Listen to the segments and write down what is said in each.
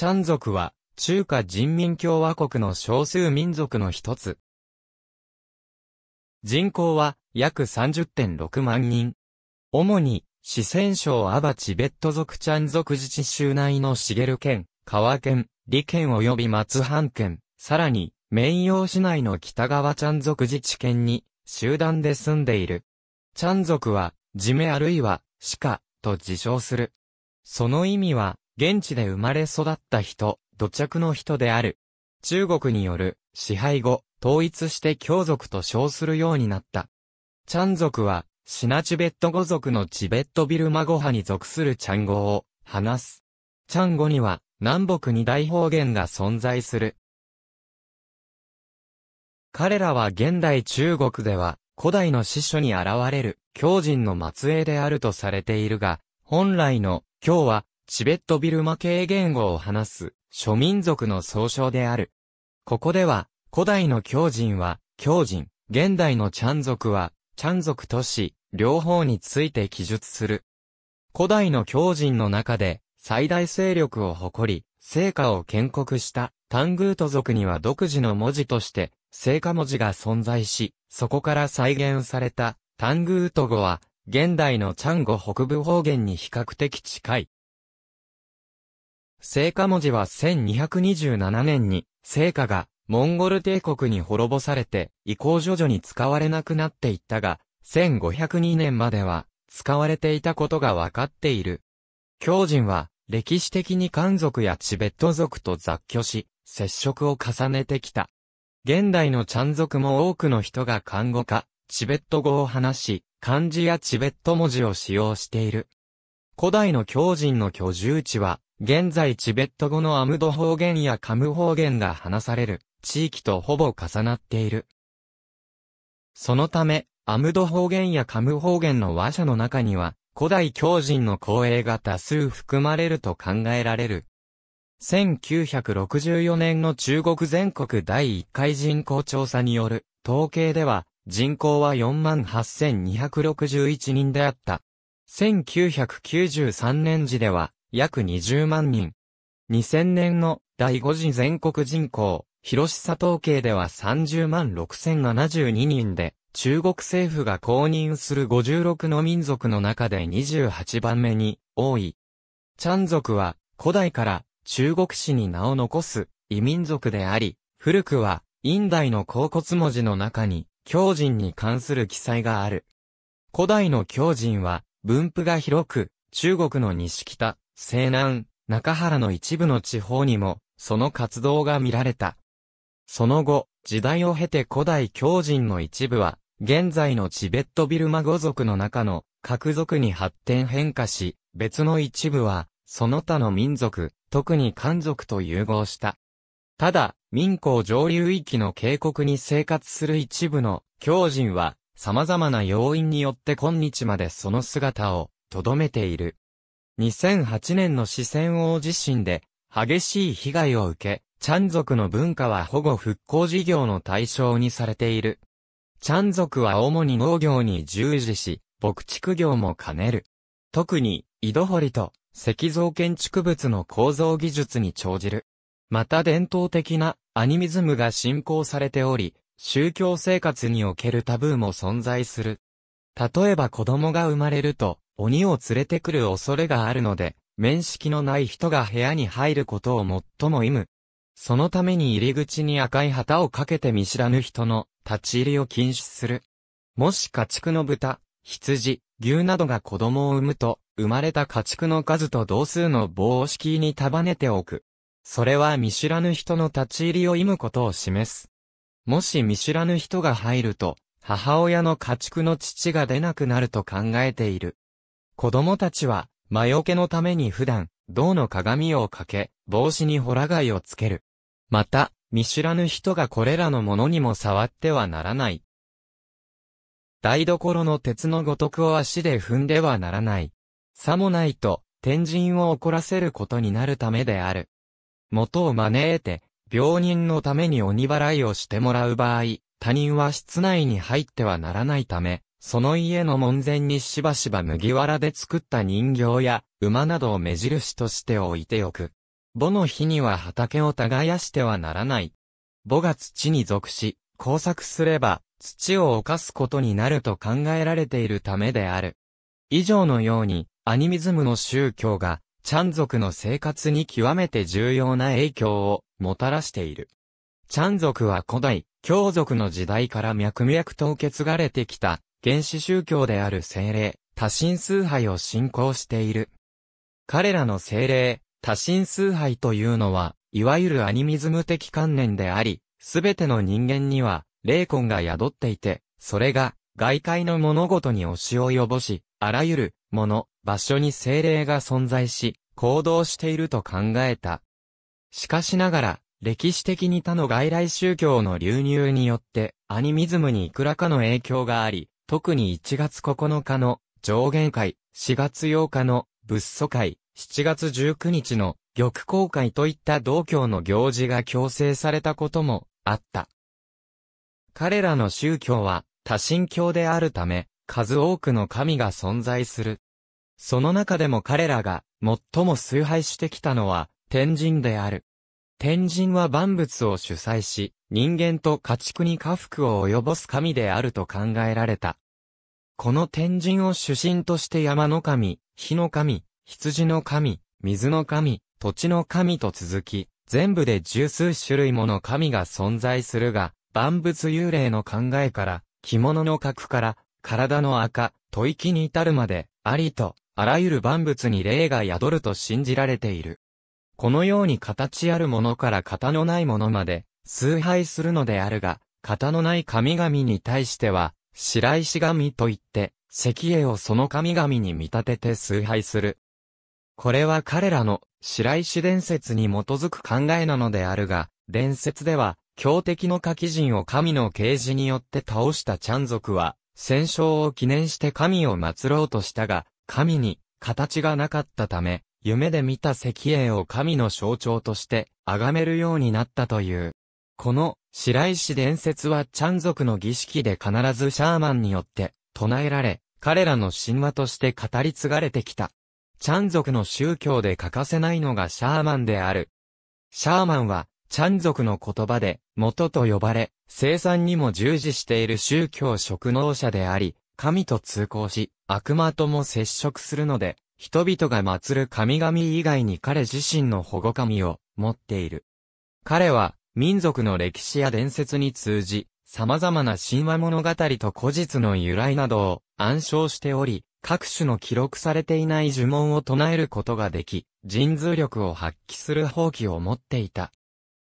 チャン族は、中華人民共和国の少数民族の一つ。人口は約30.6万人。主に、四川省アバチベット族チャン族自治州内の茂る県、川県、利県及び松藩県、さらに、綿陽市内の北川チャン族自治県に、集団で住んでいる。チャン族は、地目あるいは、鹿、と自称する。その意味は、現地で生まれ育った人、土着の人である。中国による支配後、統一して共族と称するようになった。チャン族は、シナチベット語族のチベットビルマ語派に属するチャン語を話す。チャン語には、南北に大方言が存在する。彼らは現代中国では、古代の司書に現れる、狂人の末裔であるとされているが、本来の、今日は、チベットビルマ系言語を話す、諸民族の総称である。ここでは、古代の狂人は、狂人、現代のチャン族は、チャン族とし、両方について記述する。古代の狂人の中で、最大勢力を誇り、聖火を建国した、タングート族には独自の文字として、聖歌文字が存在し、そこから再現された、タングート語は、現代のチャン語北部方言に比較的近い。聖火文字は1227年に、聖火が、モンゴル帝国に滅ぼされて、以降徐々に使われなくなっていったが、1502年までは、使われていたことがわかっている。狂人は、歴史的に漢族やチベット族と雑居し、接触を重ねてきた。現代のチャン族も多くの人が漢語か、チベット語を話し、漢字やチベット文字を使用している。古代の狂人の居住地は、現在チベット語のアムド方言やカム方言が話される地域とほぼ重なっている。そのため、アムド方言やカム方言の話者の中には、古代狂人の光栄が多数含まれると考えられる。1964年の中国全国第1回人口調査による統計では人口は48,261人であった。1993年時では約20万人。2000年の第5次全国人口、広しさ統計では30万6072人で、中国政府が公認する56の民族の中で28番目に多い。チャン族は古代から中国史に名を残す異民族であり、古くは陰代の甲骨文字の中に狂人に関する記載がある。古代の狂人は分布が広く、中国の西北、西南、中原の一部の地方にも、その活動が見られた。その後、時代を経て古代狂人の一部は、現在のチベットビルマ語族の中の各族に発展変化し、別の一部は、その他の民族、特に漢族と融合した。ただ、民港上流域の渓谷に生活する一部の狂人は、様々な要因によって今日までその姿を、とどめている。2008年の四川大地震で激しい被害を受け、チャン族の文化は保護復興事業の対象にされている。チャン族は主に農業に従事し、牧畜業も兼ねる。特に、井戸掘りと石造建築物の構造技術に長じる。また伝統的なアニミズムが信仰されており、宗教生活におけるタブーも存在する。例えば子供が生まれると、鬼を連れてくる恐れがあるので、面識のない人が部屋に入ることを最も忌む。そのために入り口に赤い旗をかけて見知らぬ人の立ち入りを禁止する。もし家畜の豚、羊、牛などが子供を産むと、生まれた家畜の数と同数の棒を敷居に束ねておく。それは見知らぬ人の立ち入りを忌むことを示す。もし見知らぬ人が入ると、母親の家畜の乳が出なくなると考えている。子供たちは、魔除けのために普段、銅の鏡をかけ、帽子にホラ貝をつける。また、見知らぬ人がこれらのものにも触ってはならない。台所の鉄のごとくを足で踏んではならない。さもないと、天神を怒らせることになるためである。元を招いて、病人のために鬼払いをしてもらう場合、他人は室内に入ってはならないため、その家の門前にしばしば麦わらで作った人形や馬などを目印として置いておく。母の日には畑を耕してはならない。母が土に属し、工作すれば土を犯すことになると考えられているためである。以上のように、アニミズムの宗教が、チャン族の生活に極めて重要な影響をもたらしている。チャン族は古代、共族の時代から脈々と受け継がれてきた原始宗教である精霊、多神崇拝を信仰している。彼らの精霊、多神崇拝というのは、いわゆるアニミズム的観念であり、すべての人間には、霊魂が宿っていて、それが、外界の物事に推しを及ぼし、あらゆる、もの、場所に精霊が存在し、行動していると考えた。しかしながら、歴史的に他の外来宗教の流入によって、アニミズムにいくらかの影響があり、特に1月9日の上限会、4月8日の仏祖会、7月19日の玉公会といった道教の行事が強制されたこともあった。彼らの宗教は多神教であるため、数多くの神が存在する。その中でも彼らが最も崇拝してきたのは天神である。天神は万物を主催し、人間と家畜に家福を及ぼす神であると考えられた。この天神を主神として山の神、火の神、羊の神、水の神、土地の神と続き、全部で十数種類もの神が存在するが、万物幽霊の考えから、着物の格から、体の赤、吐息に至るまで、ありと、あらゆる万物に霊が宿ると信じられている。このように形あるものから型のないものまで、崇拝するのであるが、型のない神々に対しては、白石神といって、石英をその神々に見立てて崇拝する。これは彼らの白石伝説に基づく考えなのであるが、伝説では、強敵の火器人を神の啓示によって倒したチャン族は、戦勝を記念して神を祀ろうとしたが、神に形がなかったため、夢で見た石英を神の象徴として、崇めるようになったという。この、白石伝説はチャン族の儀式で必ずシャーマンによって、唱えられ、彼らの神話として語り継がれてきた。チャン族の宗教で欠かせないのがシャーマンである。シャーマンは、チャン族の言葉で、元と呼ばれ、生産にも従事している宗教職能者であり、神と通行し、悪魔とも接触するので、人々が祀る神々以外に彼自身の保護神を持っている。彼は、民族の歴史や伝説に通じ、様々な神話物語と古実の由来などを暗唱しており、各種の記録されていない呪文を唱えることができ、神通力を発揮する法器を持っていた。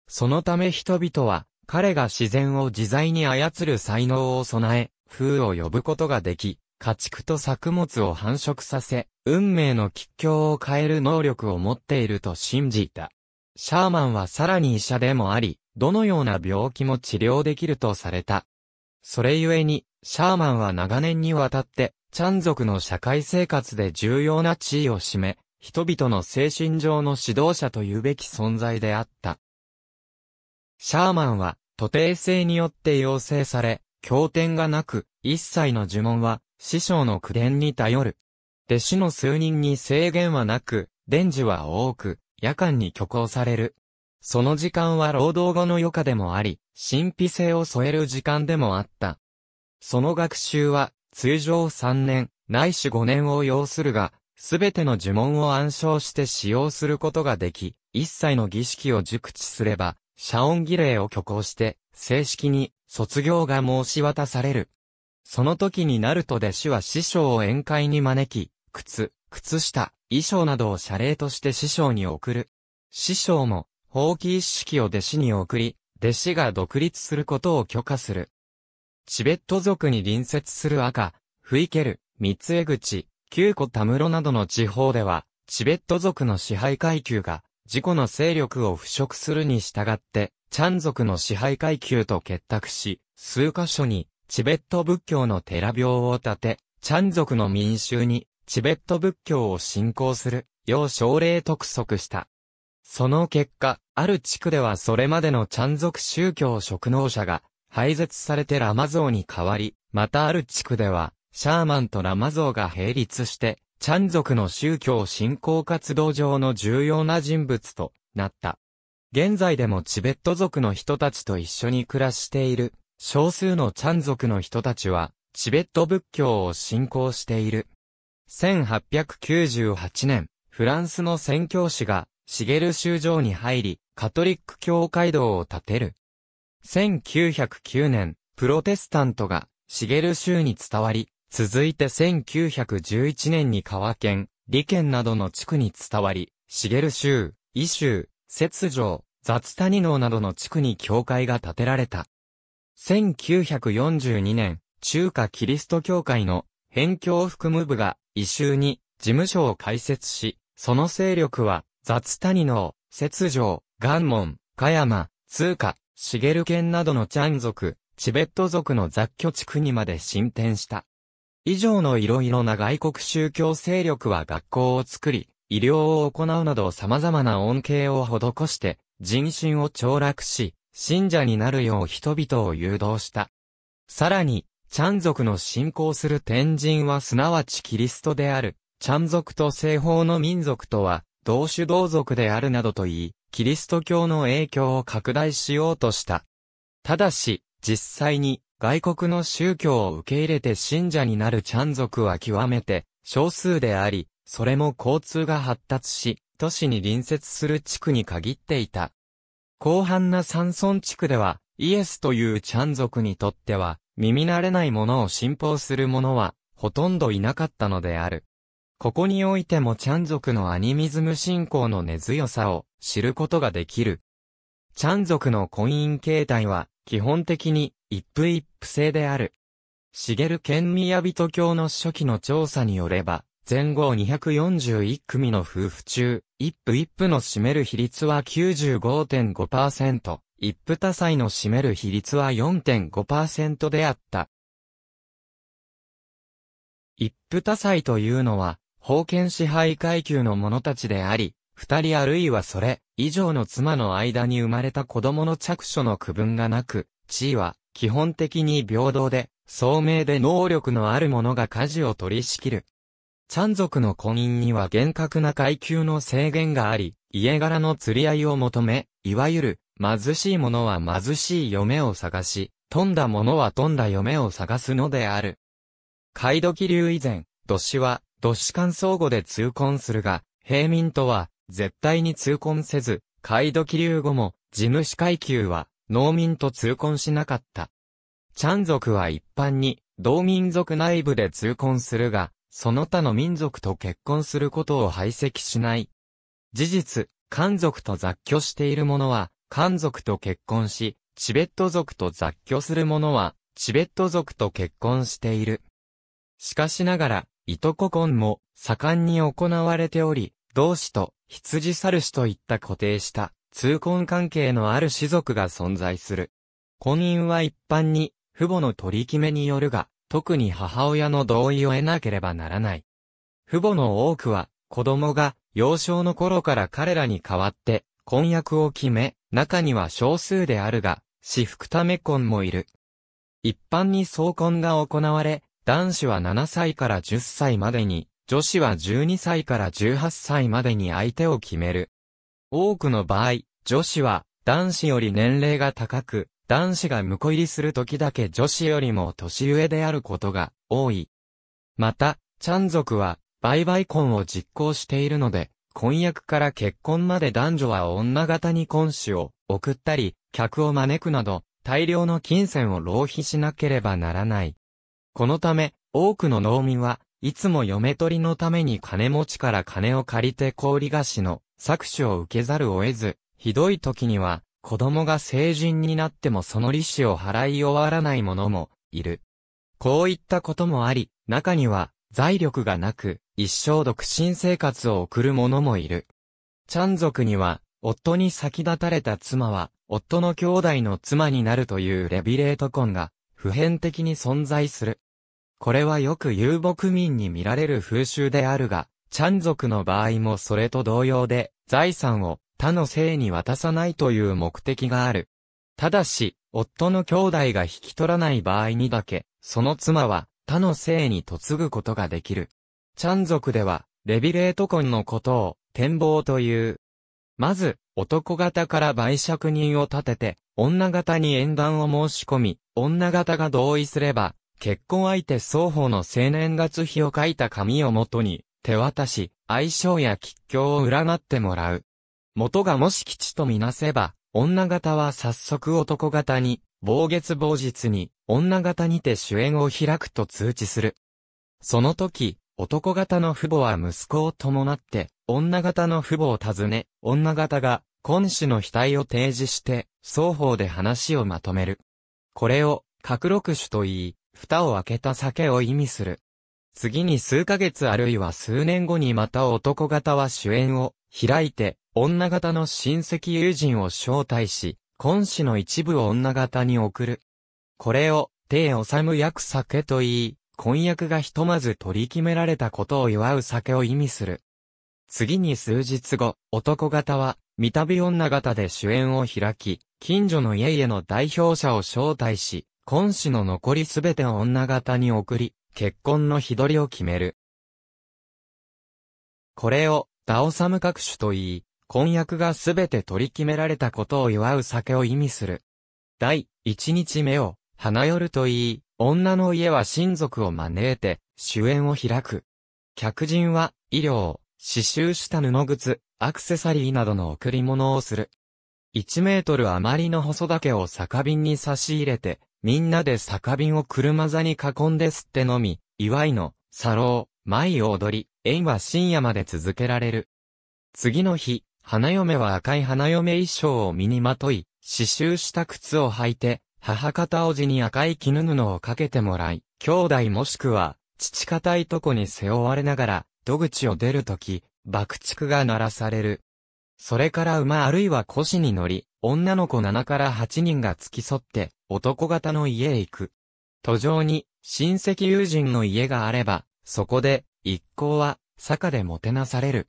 そのため人々は、彼が自然を自在に操る才能を備え、風を呼ぶことができ、家畜と作物を繁殖させ、運命の吉凶を変える能力を持っていると信じた。シャーマンはさらに医者でもあり、どのような病気も治療できるとされた。それゆえに、シャーマンは長年にわたって、チャン族の社会生活で重要な地位を占め、人々の精神上の指導者というべき存在であった。シャーマンは、徒弟制によって養成され、経典がなく、一切の呪文は、師匠の苦伝に頼る。弟子の数人に制限はなく、伝授は多く、夜間に挙行される。その時間は労働後の余暇でもあり、神秘性を添える時間でもあった。その学習は、通常3年、ないし5年を要するが、すべての呪文を暗唱して使用することができ、一切の儀式を熟知すれば、遮音儀礼を挙行して、正式に卒業が申し渡される。その時になると弟子は師匠を宴会に招き、靴、靴下、衣装などを謝礼として師匠に送る。師匠も、法規一式を弟子に送り、弟子が独立することを許可する。チベット族に隣接する赤、フイケル、三江口、九個田室などの地方では、チベット族の支配階級が、自己の勢力を腐食するに従って、チャン族の支配階級と結託し、数箇所にチベット仏教の寺廟を建て、チャン族の民衆に、チベット仏教を信仰する、よう奨励督促した。その結果、ある地区ではそれまでのチャン族宗教職能者が、廃絶されてラマ像に変わり、またある地区では、シャーマンとラマ像が並立して、チャン族の宗教信仰活動上の重要な人物となった。現在でもチベット族の人たちと一緒に暮らしている少数のチャン族の人たちは、チベット仏教を信仰している。1898年、フランスの宣教師が、シゲル州城に入り、カトリック教会堂を建てる。1909年、プロテスタントが、シゲル州に伝わり、続いて1911年に川県、利県などの地区に伝わり、シゲル州、伊州、雪城、雑谷能などの地区に教会が建てられた。1942年、中華キリスト教会の辺境服務部が異臭に事務所を開設し、その勢力は雑谷の、雪上、岩門、加山、通貨、茂県などのチャン族、チベット族の雑居地区にまで進展した。以上の色々な外国宗教勢力は学校を作り、医療を行うなど様々な恩恵を施して、人心を凋落し、信者になるよう人々を誘導した。さらに、チャン族の信仰する天神はすなわちキリストである、チャン族と西方の民族とは、同種同族であるなどと言い、キリスト教の影響を拡大しようとした。ただし、実際に、外国の宗教を受け入れて信者になるチャン族は極めて少数であり、それも交通が発達し、都市に隣接する地区に限っていた。広範な山村地区では、イエスというチャン族にとっては、耳慣れないものを信奉する者は、ほとんどいなかったのである。ここにおいてもチャン族のアニミズム信仰の根強さを知ることができる。チャン族の婚姻形態は、基本的に一夫一夫制である。シゲル県宮人教の初期の調査によれば、前後241組の夫婦中、一夫一夫の占める比率は95.5%、一夫多妻の占める比率は4.5%であった。一夫多妻というのは、封建支配階級の者たちであり、二人あるいはそれ以上の妻の間に生まれた子供の着所の区分がなく、地位は基本的に平等で、聡明で能力のある者が家事を取り仕切るチャン族の婚姻には厳格な階級の制限があり、家柄の釣り合いを求め、いわゆる、貧しい者は貧しい嫁を探し、富んだ者は富んだ嫁を探すのである。海時流以前、土師は、土師間相互で通婚するが、平民とは、絶対に通婚せず、海時流後も、地主階級は、農民と通婚しなかった。チャン族は一般に、同民族内部で通婚するが、その他の民族と結婚することを排斥しない。事実、漢族と雑居している者は、漢族と結婚し、チベット族と雑居する者は、チベット族と結婚している。しかしながら、いとこ婚も盛んに行われており、同志と羊猿氏といった固定した通婚関係のある氏族が存在する。婚姻は一般に父母の取り決めによるが、特に母親の同意を得なければならない。父母の多くは、子供が幼少の頃から彼らに代わって婚約を決め、中には少数であるが、私服ため婚もいる。一般に総婚が行われ、男子は7歳から10歳までに、女子は12歳から18歳までに相手を決める。多くの場合、女子は男子より年齢が高く、男子が婿入りする時だけ女子よりも年上であることが多い。また、チャン族は、売買婚を実行しているので、婚約から結婚まで男女は女型に婚子を送ったり、客を招くなど、大量の金銭を浪費しなければならない。このため、多くの農民は、いつも嫁取りのために金持ちから金を借りて氷菓子の搾取を受けざるを得ず、ひどい時には、子供が成人になってもその利子を払い終わらない者もいる。こういったこともあり、中には財力がなく、一生独身生活を送る者もいる。チャン族には、夫に先立たれた妻は、夫の兄弟の妻になるというレビレート婚が、普遍的に存在する。これはよく遊牧民に見られる風習であるが、チャン族の場合もそれと同様で、財産を他の性に渡さないという目的がある。ただし、夫の兄弟が引き取らない場合にだけ、その妻は他の性に嫁ぐことができる。チャン族では、レビレート婚のことを、展望という。まず、男型から売借人を立てて、女型に縁談を申し込み、女型が同意すれば、結婚相手双方の青年月日を書いた紙をもとに、手渡し、相性や吉凶を占ってもらう。元がもし吉とみなせば、女方は早速男型に、暴月暴日に、女方にて主演を開くと通知する。その時、男型の父母は息子を伴って、女方の父母を訪ね、女方が、今子の額を提示して、双方で話をまとめる。これを、角六種と言い、蓋を開けた酒を意味する。次に数ヶ月あるいは数年後にまた男型は主演を開いて、女方の親戚友人を招待し、婚子の一部を女方に送る。これを、帝治約酒と言い、婚約がひとまず取り決められたことを祝う酒を意味する。次に数日後、男方は、三度女方で主演を開き、近所の家々の代表者を招待し、婚子の残りすべてを女方に送り、結婚の日取りを決める。これを、ダオサム各種と言い、婚約がすべて取り決められたことを祝う酒を意味する。第1日目を、花夜と言い、女の家は親族を招いて、主演を開く。客人は、医療、刺繍した布靴、アクセサリーなどの贈り物をする。1メートル余りの細竹を酒瓶に差し入れて、みんなで酒瓶を車座に囲んですって飲み、祝いの、茶楼、舞を踊り、縁は深夜まで続けられる。次の日、花嫁は赤い花嫁衣装を身にまとい、刺繍した靴を履いて、母方おじに赤い絹布をかけてもらい、兄弟もしくは、父方いとこに背負われながら、戸口を出るとき、爆竹が鳴らされる。それから馬あるいは腰に乗り、女の子7から8人が付き添って、男方の家へ行く。途上に、親戚友人の家があれば、そこで、一行は、坂でもてなされる。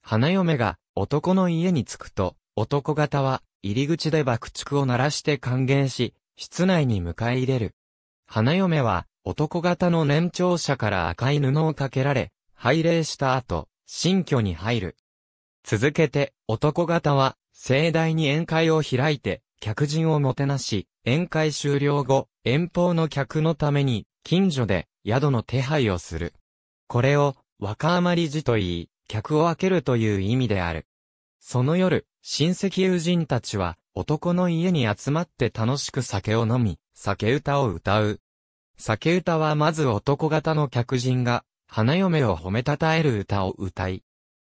花嫁が、男の家に着くと、男方は、入り口で爆竹を鳴らして歓迎し、室内に迎え入れる。花嫁は、男方の年長者から赤い布をかけられ、拝礼した後、新居に入る。続けて、男方は、盛大に宴会を開いて、客人をもてなし、宴会終了後、遠方の客のために、近所で、宿の手配をする。これを、若余り寺と言い、客を開けるという意味である。その夜、親戚友人たちは、男の家に集まって楽しく酒を飲み、酒歌を歌う。酒歌はまず男型の客人が、花嫁を褒めたたえる歌を歌い。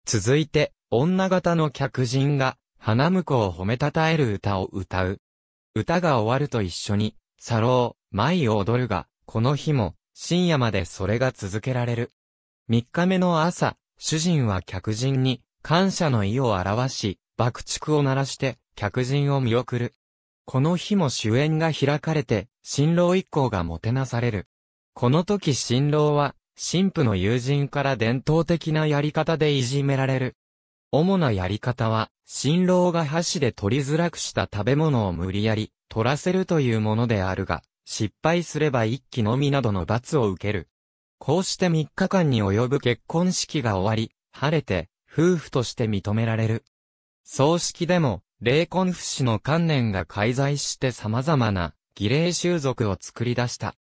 続いて、女型の客人が、花婿を褒めたたえる歌を歌う。歌が終わると一緒に、サロー、舞を踊るが、この日も、深夜までそれが続けられる。三日目の朝、主人は客人に感謝の意を表し、爆竹を鳴らして客人を見送る。この日も主演が開かれて、新郎一行がもてなされる。この時新郎は、神父の友人から伝統的なやり方でいじめられる。主なやり方は、新郎が箸で取りづらくした食べ物を無理やり取らせるというものであるが、失敗すれば一気のみなどの罰を受ける。こうして3日間に及ぶ結婚式が終わり、晴れて、夫婦として認められる。葬式でも、霊魂不死の観念が介在して様々な儀礼習俗を作り出した。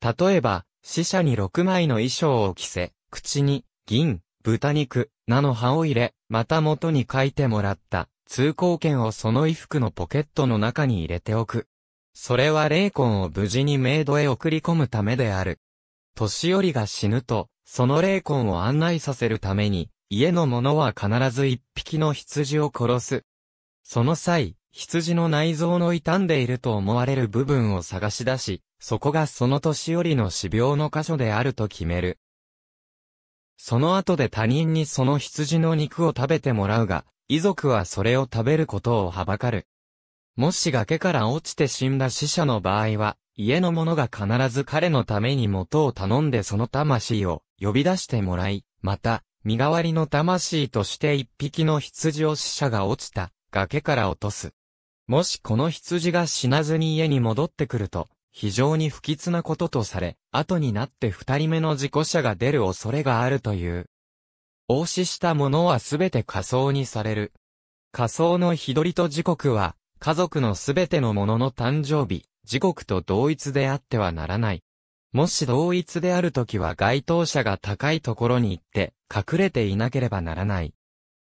例えば、死者に6枚の衣装を着せ、口に銀、豚肉、菜の葉を入れ、また元に書いてもらった通行券をその衣服のポケットの中に入れておく。それは霊魂を無事にメイドへ送り込むためである。年寄りが死ぬと、その霊魂を案内させるために、家の者は必ず一匹の羊を殺す。その際、羊の内臓の傷んでいると思われる部分を探し出し、そこがその年寄りの死病の箇所であると決める。その後で他人にその羊の肉を食べてもらうが、遺族はそれを食べることをはばかる。もし崖から落ちて死んだ死者の場合は、家の者が必ず彼のために元を頼んでその魂を呼び出してもらい、また、身代わりの魂として一匹の羊を死者が落ちた崖から落とす。もしこの羊が死なずに家に戻ってくると、非常に不吉なこととされ、後になって二人目の事故者が出る恐れがあるという。応死した者はすべて仮装にされる。仮装の日取りと時刻は、家族のすべての者の誕生日、自国と同一であってはならない。もし同一であるときは該当者が高いところに行って隠れていなければならない。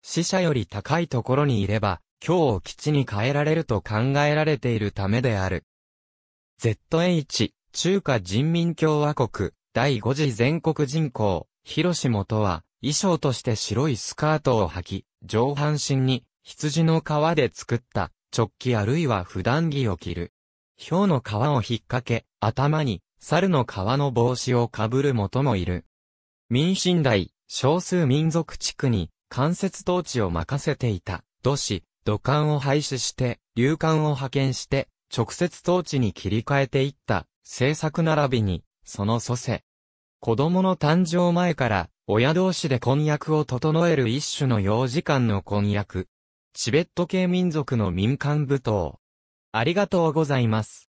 死者より高いところにいれば、今日を基地に変えられると考えられているためである。ZH、中華人民共和国、第5次全国人口、広志元は、衣装として白いスカートを履き、上半身に、羊の皮で作った、直帰あるいは普段着を着る。豹の皮を引っ掛け、頭に猿の皮の帽子をかぶる元もいる。民進代、少数民族地区に間接統治を任せていた、土師、土管を廃止して、流管を派遣して、直接統治に切り替えていった、政策並びに、その祖先。子供の誕生前から、親同士で婚約を整える一種の幼児間の婚約。チベット系民族の民間舞踏。ありがとうございます。